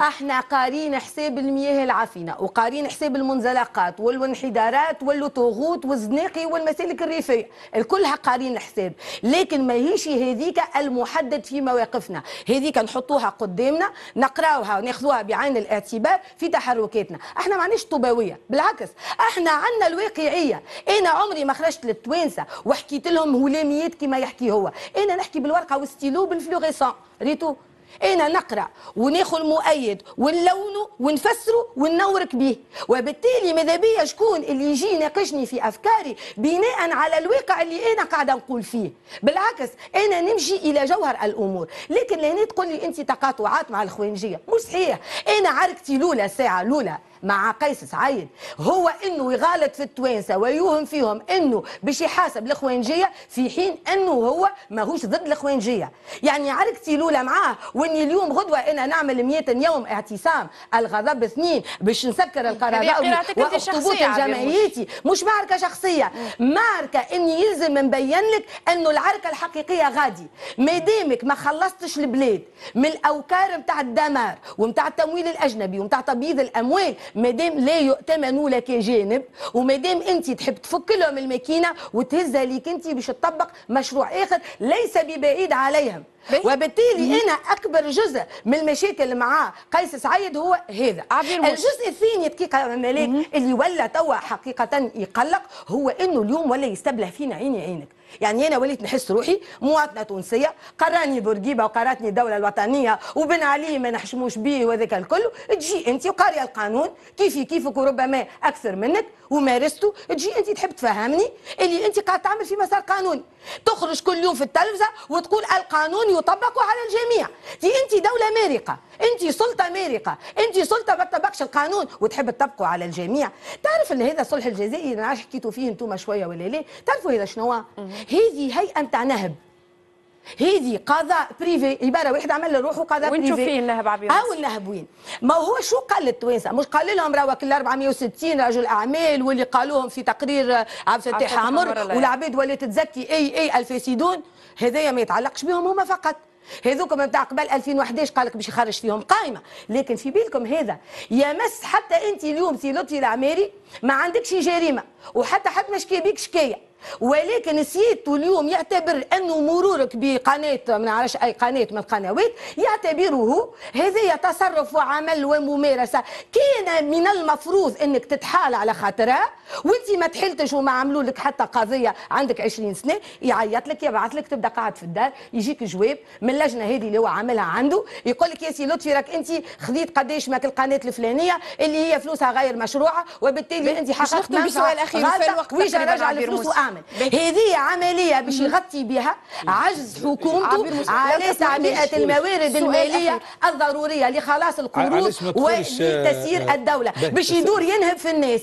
احنا قارين حساب المياه العفنه وقارين حساب المنزلقات والانحدارات واللطوغوت والزناقي والمسالك الريفيه الكلها قارين الحساب لكن ماهيش هذيك المحدد في مواقفنا هذيك نحطوها قدامنا نقراوها وناخذوها بعين الاعتبار في تحركاتنا احنا ما عندناش طوباويه بالعكس احنا عندنا الواقعيه انا عمري ما خرجت للتوانسه وحكيت لهم هلاميات كما يحكي هو انا نحكي بالورقه والستيلو بالفلوغيسون ريتو انا نقرا وناخذ المؤيد ونلونه ونفسره وننورك به وبالتالي ماذا بيا شكون اللي يجي يناقشني في افكاري بناء على الواقع اللي انا قاعده نقول فيه بالعكس انا نمشي الى جوهر الامور لكن لهنا تقول لي انت تقاطعات مع الخوينجيه مش صحيح انا عركتي لولا الساعه لولا مع قيس سعيد هو انه يغالط في التوانسه ويوهم فيهم انه باش يحاسب الخوينجيه في حين انه هو ماهوش ضد الخوينجيه يعني عركتي لولا معاه واني اليوم غدوه انا نعمل 100 يوم اعتصام الغضب اثنين باش نسكر القرار واخطبوط جمعيتي مش معركه شخصيه معركه اني يلزم نبين لك انه العركه الحقيقيه غادي ما دامك ما خلصتش البلاد من الاوكار نتاع الدمار ونتاع التمويل الاجنبي ونتاع تبييض الاموال ما دام لا يؤتمن لك جانب وما دام انت تحب تفك لهم الماكينه وتهزها ليك انت باش تطبق مشروع اخر ليس ببعيد عليهم وبالتالي انا اكبر جزء من المشاكل مع قيس سعيد هو هذا الجزء الثاني دقيقه ملاك اللي ولا توا حقيقه يقلق هو انه اليوم ولا يستبله فينا عيني عينك يعني أنا وليت نحس روحي مواطنة تونسية قراني بورقيبة وقراتني الدولة الوطنية وبن علي ما نحشموش بيه وذاك الكل تجي أنت وقارية القانون كيفي كيفك وربما أكثر منك ومارسته تجي أنت تحب تفهمني اللي أنت قاعد تعمل في مسار قانوني تخرج كل يوم في التلفزة وتقول القانون يطبق على الجميع دي أنت دولة مارقة انت سلطه امريكا انت سلطه ما تطبقش القانون وتحب تطبقه على الجميع تعرف ان هذا الصلح الجزائري انا حكيتوا فيه انتم شويه ولا ليه تعرفوا هذا شنو هذه هيئه نتاع نهب هذه قضاء بريفي عباره واحد عمل لروحه قضاء بريفي وين فيه النهب عبير او النهب وين ما هو شو قال للتوانسه مش قال لهم راهو كل 460 رجل اعمال واللي قالوهم في تقرير آه، عبد الفتاح عمر والعباد ولات تزكي اي اي الفاسدون هذايا ما يتعلقش بهم هما فقط هذوك من تاع قبل 2011 قالك باش يخرج فيهم قائمه لكن في بالكم هذا يمس حتى انت اليوم سي لطفي العماري ما عندكش جريمه وحتى حد ما شكي بيك شكايه ولكن سيتو اليوم يعتبر انه مرورك بقناه ما نعرفش اي قناه من القنوات يعتبره هذا تصرف وعمل وممارسه كان من المفروض انك تتحال على خاطرها وانت ما تحلتش وما عملوا لك حتى قضيه عندك 20 سنه يعيط لك يبعث لك تبدا قاعد في الدار يجيك جواب من اللجنه هذه اللي هو عاملها عنده يقول لك يا سي لطفي راك انت خذيت قداش ماك القناه الفلانيه اللي هي فلوسها غير مشروعه وبالتالي انت حققت منفعه غير ويجي رجع الفلوس وامن يعمل هذه عمليه باش يغطي بها عجز حكومته على تعبئه الموارد الماليه الضروريه لخلاص القروض ولتسيير آه، الدوله باش يدور ينهب في الناس